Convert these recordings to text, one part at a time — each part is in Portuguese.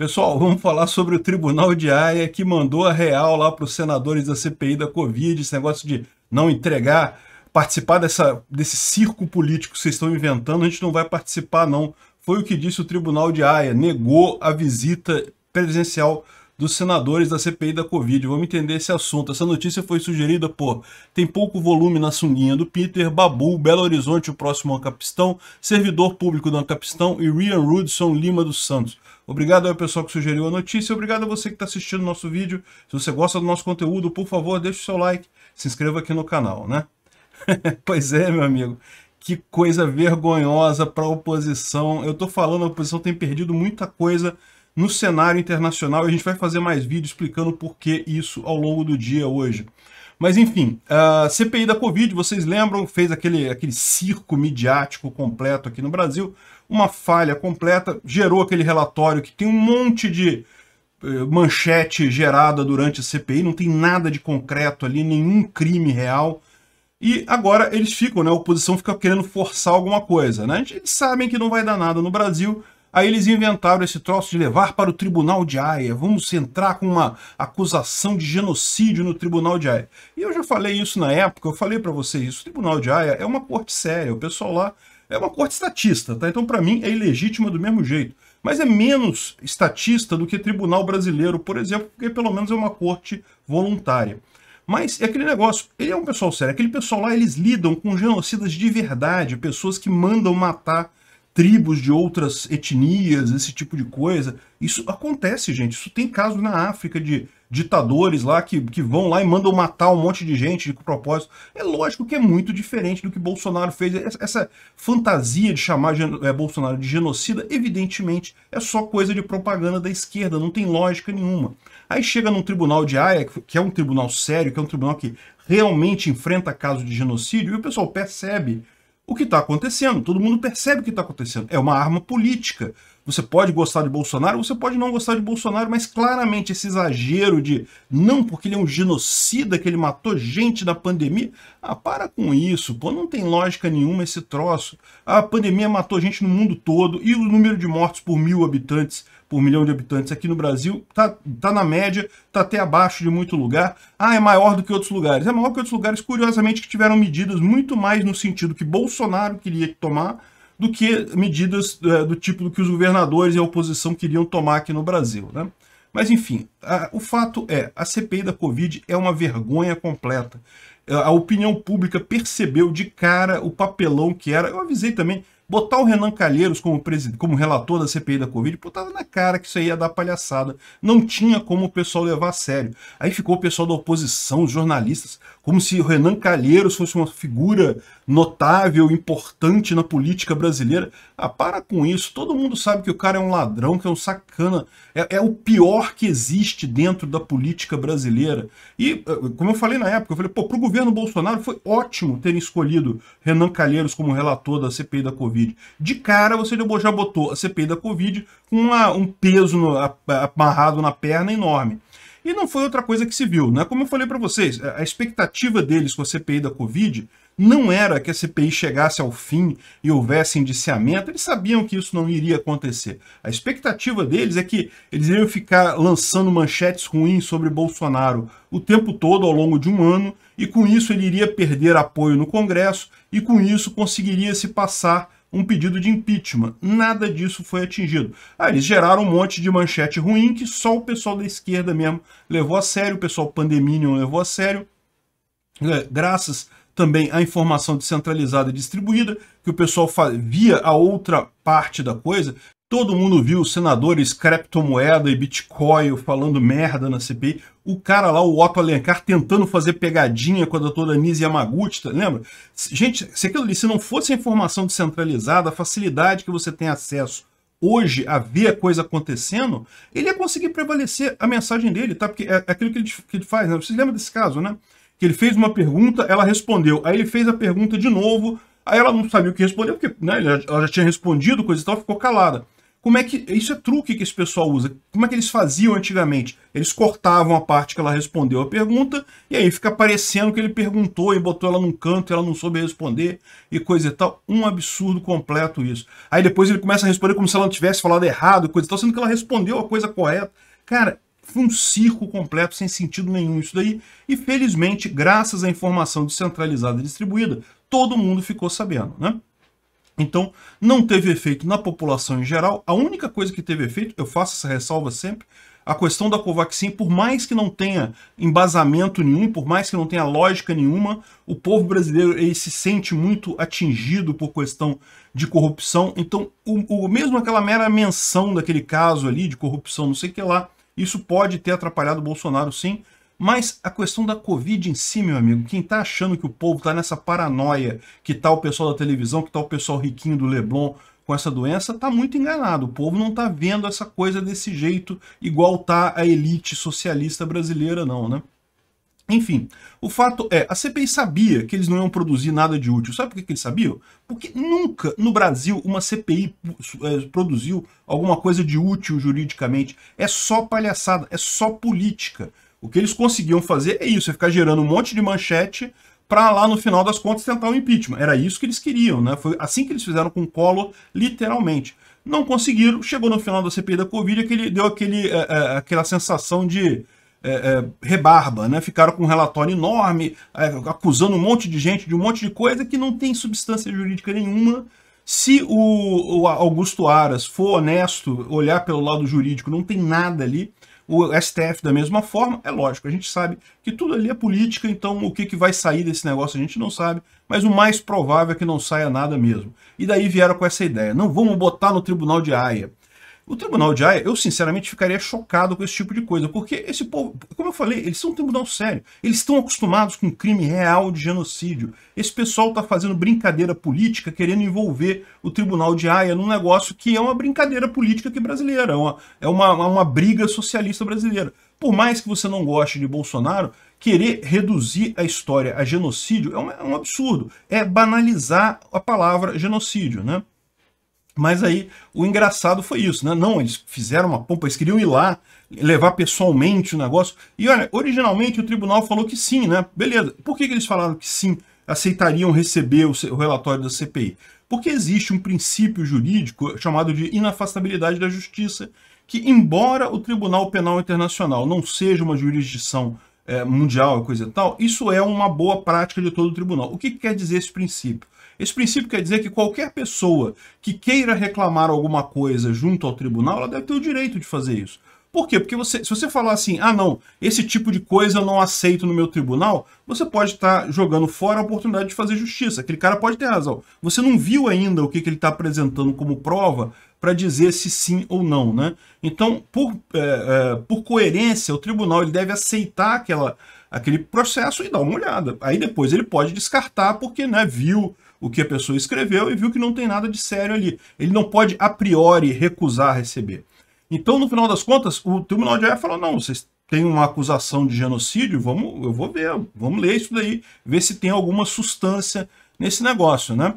Pessoal, vamos falar sobre o Tribunal de Haia que mandou a real lá para os senadores da CPI da Covid, esse negócio de não entregar, participar dessa, desse circo político que vocês estão inventando, a gente não vai participar não. Foi o que disse o Tribunal de Haia, negou a visita presencial dos senadores da CPI da Covid. Vamos entender esse assunto. Essa notícia foi sugerida por Tem Pouco Volume na Sunguinha do Peter, Babu, Belo Horizonte, o próximo Ancapistão, Servidor Público do Ancapistão e Rian Rudson Lima dos Santos. Obrigado ao pessoal que sugeriu a notícia, obrigado a você que está assistindo o nosso vídeo. Se você gosta do nosso conteúdo, por favor, deixe o seu like, se inscreva aqui no canal, né? pois é, meu amigo. Que coisa vergonhosa para a oposição. Eu estou falando, a oposição tem perdido muita coisa no cenário internacional. A gente vai fazer mais vídeos explicando por que isso ao longo do dia hoje. Mas enfim, a CPI da Covid, vocês lembram, fez aquele, aquele circo midiático completo aqui no Brasil, uma falha completa, gerou aquele relatório que tem um monte de eh, manchete gerada durante a CPI, não tem nada de concreto ali, nenhum crime real. E agora eles ficam, né? A oposição fica querendo forçar alguma coisa, né? Eles sabem que não vai dar nada no Brasil, Aí eles inventaram esse troço de levar para o tribunal de Haia. Vamos entrar com uma acusação de genocídio no tribunal de Haia. E eu já falei isso na época, eu falei para vocês isso. O tribunal de Haia é uma corte séria, o pessoal lá é uma corte estatista, tá? Então para mim é ilegítima do mesmo jeito. Mas é menos estatista do que tribunal brasileiro, por exemplo, porque pelo menos é uma corte voluntária. Mas é aquele negócio, ele é um pessoal sério. Aquele pessoal lá, eles lidam com genocidas de verdade, pessoas que mandam matar tribos de outras etnias, esse tipo de coisa. Isso acontece, gente. Isso tem caso na África de ditadores lá que, que vão lá e mandam matar um monte de gente com propósito. É lógico que é muito diferente do que Bolsonaro fez. Essa fantasia de chamar é, Bolsonaro de genocida, evidentemente, é só coisa de propaganda da esquerda, não tem lógica nenhuma. Aí chega num tribunal de Haia, que é um tribunal sério, que é um tribunal que realmente enfrenta casos de genocídio, e o pessoal percebe o que está acontecendo. Todo mundo percebe o que está acontecendo. É uma arma política. Você pode gostar de Bolsonaro, você pode não gostar de Bolsonaro, mas claramente esse exagero de não porque ele é um genocida, que ele matou gente na pandemia. Ah, para com isso, pô, não tem lógica nenhuma esse troço. A pandemia matou gente no mundo todo e o número de mortos por mil habitantes por milhão de habitantes aqui no Brasil, tá, tá na média, tá até abaixo de muito lugar. Ah, é maior do que outros lugares. É maior que outros lugares, curiosamente, que tiveram medidas muito mais no sentido que Bolsonaro queria tomar do que medidas é, do tipo do que os governadores e a oposição queriam tomar aqui no Brasil. Né? Mas, enfim, a, o fato é, a CPI da Covid é uma vergonha completa. É, a opinião pública percebeu de cara o papelão que era. Eu avisei também, botar o Renan Calheiros como, como relator da CPI da Covid, botava na cara que isso aí ia dar palhaçada. Não tinha como o pessoal levar a sério. Aí ficou o pessoal da oposição, os jornalistas como se Renan Calheiros fosse uma figura notável, importante na política brasileira. Ah, para com isso. Todo mundo sabe que o cara é um ladrão, que é um sacana. É, é o pior que existe dentro da política brasileira. E, eh, como eu falei na época, eu falei, pô, pro governo Bolsonaro foi ótimo terem escolhido Renan Calheiros como relator da CPI da Covid. De cara, você já botou a CPI da Covid com uma, um peso no, amarrado na perna enorme. E não foi outra coisa que se viu, né? Como eu falei para vocês, a expectativa deles com a CPI da Covid não era que a CPI chegasse ao fim e houvesse indiciamento, eles sabiam que isso não iria acontecer. A expectativa deles é que eles iriam ficar lançando manchetes ruins sobre Bolsonaro o tempo todo ao longo de um ano, e com isso ele iria perder apoio no Congresso, e com isso conseguiria se passar um pedido de impeachment. Nada disso foi atingido. Ah, eles geraram um monte de manchete ruim que só o pessoal da esquerda mesmo levou a sério, o pessoal pandemínio levou a sério. É, graças também à informação descentralizada e distribuída, que o pessoal via a outra parte da coisa, Todo mundo viu os senadores criptomoeda e Bitcoin falando merda na CPI. O cara lá, o Otto Alencar, tentando fazer pegadinha com a doutora Nise Yamaguchi, tá? lembra? Gente, se aquilo ali, se não fosse a informação descentralizada, a facilidade que você tem acesso hoje a ver a coisa acontecendo, ele ia conseguir prevalecer a mensagem dele, tá? Porque é, é aquilo que ele, que ele faz, né? Você lembra desse caso, né? Que ele fez uma pergunta, ela respondeu. Aí ele fez a pergunta de novo, aí ela não sabia o que responder, porque né, ela já tinha respondido, coisa e tal, ficou calada. Como é que. Isso é truque que esse pessoal usa. Como é que eles faziam antigamente? Eles cortavam a parte que ela respondeu a pergunta, e aí fica parecendo que ele perguntou e botou ela num canto e ela não soube responder e coisa e tal. Um absurdo completo isso. Aí depois ele começa a responder como se ela não tivesse falado errado coisa e tal, sendo que ela respondeu a coisa correta. Cara, foi um circo completo, sem sentido nenhum isso daí. E felizmente, graças à informação descentralizada e distribuída, todo mundo ficou sabendo, né? Então, não teve efeito na população em geral. A única coisa que teve efeito, eu faço essa ressalva sempre, a questão da Covaxin, por mais que não tenha embasamento nenhum, por mais que não tenha lógica nenhuma, o povo brasileiro ele se sente muito atingido por questão de corrupção. Então, o, o mesmo aquela mera menção daquele caso ali de corrupção, não sei o que lá, isso pode ter atrapalhado o Bolsonaro, sim. Mas a questão da Covid em si, meu amigo, quem está achando que o povo está nessa paranoia, que tá o pessoal da televisão, que tá o pessoal riquinho do Leblon com essa doença, está muito enganado. O povo não está vendo essa coisa desse jeito, igual tá a elite socialista brasileira, não, né? Enfim, o fato é, a CPI sabia que eles não iam produzir nada de útil. Sabe por que, que eles sabiam? Porque nunca no Brasil uma CPI é, produziu alguma coisa de útil juridicamente. É só palhaçada, é só política. O que eles conseguiam fazer é isso, é ficar gerando um monte de manchete para lá no final das contas tentar o um impeachment. Era isso que eles queriam, né? Foi assim que eles fizeram com o Collor, literalmente. Não conseguiram, chegou no final da CPI da Covid, aquele, deu aquele, é, é, aquela sensação de é, é rebarba, né? Ficaram com um relatório enorme, é, acusando um monte de gente de um monte de coisa que não tem substância jurídica nenhuma. Se o, o Augusto Aras for honesto, olhar pelo lado jurídico, não tem nada ali o STF da mesma forma. É lógico, a gente sabe que tudo ali é política, então o que, que vai sair desse negócio a gente não sabe, mas o mais provável é que não saia nada mesmo. E daí vieram com essa ideia, não vamos botar no Tribunal de Haia. O tribunal de Haia, eu sinceramente ficaria chocado com esse tipo de coisa, porque esse povo, como eu falei, eles são um tribunal sério. Eles estão acostumados com crime real de genocídio. Esse pessoal está fazendo brincadeira política, querendo envolver o tribunal de Haia num negócio que é uma brincadeira política aqui brasileira, é uma, é uma, uma briga socialista brasileira. Por mais que você não goste de Bolsonaro, querer reduzir a história a genocídio é um, é um absurdo. É banalizar a palavra genocídio, né? Mas aí o engraçado foi isso, né? Não, eles fizeram uma pompa, eles queriam ir lá, levar pessoalmente o negócio. E olha, originalmente o tribunal falou que sim, né? Beleza. Por que, que eles falaram que sim, aceitariam receber o relatório da CPI? Porque existe um princípio jurídico chamado de inafastabilidade da justiça, que embora o Tribunal Penal Internacional não seja uma jurisdição é, mundial e coisa e tal, isso é uma boa prática de todo o tribunal. O que, que quer dizer esse princípio? Esse princípio quer dizer que qualquer pessoa que queira reclamar alguma coisa junto ao tribunal, ela deve ter o direito de fazer isso. Por quê? Porque você, se você falar assim, ah não, esse tipo de coisa eu não aceito no meu tribunal, você pode estar tá jogando fora a oportunidade de fazer justiça. Aquele cara pode ter razão. Você não viu ainda o que, que ele está apresentando como prova para dizer se sim ou não, né? Então, por, é, é, por coerência, o tribunal ele deve aceitar aquela, aquele processo e dar uma olhada. Aí depois ele pode descartar porque né, viu o que a pessoa escreveu e viu que não tem nada de sério ali. Ele não pode, a priori, recusar receber. Então, no final das contas, o Tribunal de Haia falou, não, vocês têm uma acusação de genocídio, vamos, eu vou ver, vamos ler isso daí, ver se tem alguma substância nesse negócio, né?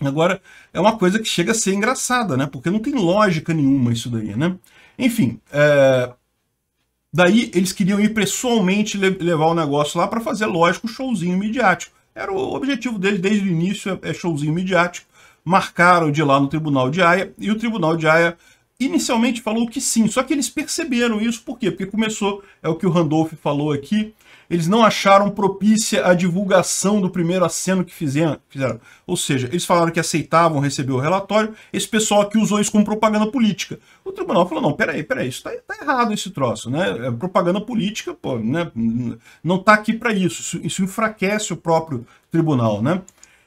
Agora, é uma coisa que chega a ser engraçada, né? Porque não tem lógica nenhuma isso daí, né? Enfim, é... daí eles queriam ir pessoalmente levar o negócio lá para fazer, lógico, showzinho midiático. Era o objetivo deles desde o início, é, é showzinho midiático. Marcaram de lá no Tribunal de Haia e o Tribunal de Haia inicialmente falou que sim, só que eles perceberam isso, por quê? Porque começou, é o que o Randolph falou aqui, eles não acharam propícia a divulgação do primeiro aceno que fizeram. Ou seja, eles falaram que aceitavam receber o relatório, esse pessoal aqui usou isso como propaganda política. O tribunal falou, não, peraí, peraí, isso tá, tá errado esse troço, né? É propaganda política, pô, né? Não tá aqui para isso. isso, isso enfraquece o próprio tribunal, né?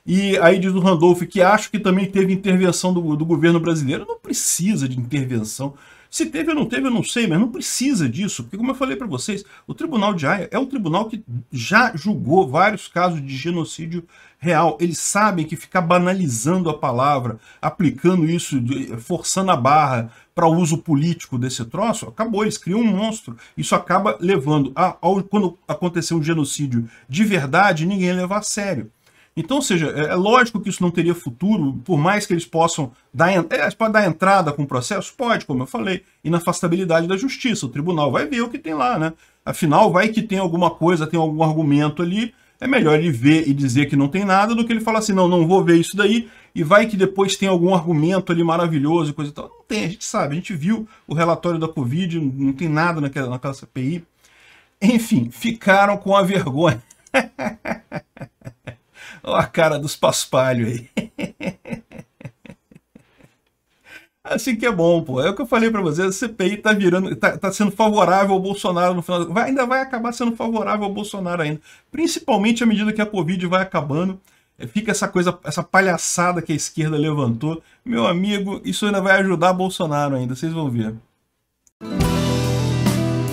E aí diz o Randolph que acho que também teve intervenção do, do governo brasileiro. Não precisa de intervenção se teve ou não teve, eu não sei, mas não precisa disso, porque como eu falei para vocês, o Tribunal de Haia é um tribunal que já julgou vários casos de genocídio real. Eles sabem que ficar banalizando a palavra, aplicando isso, forçando a barra para uso político desse troço, acabou, eles criam um monstro. Isso acaba levando a, quando acontecer um genocídio de verdade, ninguém leva a sério. Então, ou seja, é, é lógico que isso não teria futuro, por mais que eles possam dar, é, pode dar entrada com o processo, pode, como eu falei, e na afastabilidade da justiça. O tribunal vai ver o que tem lá, né? Afinal, vai que tem alguma coisa, tem algum argumento ali, é melhor ele ver e dizer que não tem nada do que ele falar assim, não, não vou ver isso daí, e vai que depois tem algum argumento ali maravilhoso e coisa e tal. Não tem, a gente sabe, a gente viu o relatório da Covid, não tem nada naquela, naquela CPI. Enfim, ficaram com a vergonha. Olha a cara dos paspalhos aí. Assim que é bom, pô. É o que eu falei para vocês, a CPI tá virando, tá, tá, sendo favorável ao Bolsonaro no final. Vai, ainda vai acabar sendo favorável ao Bolsonaro ainda. Principalmente à medida que a Covid vai acabando. É, fica essa coisa, essa palhaçada que a esquerda levantou. Meu amigo, isso ainda vai ajudar Bolsonaro ainda, vocês vão ver.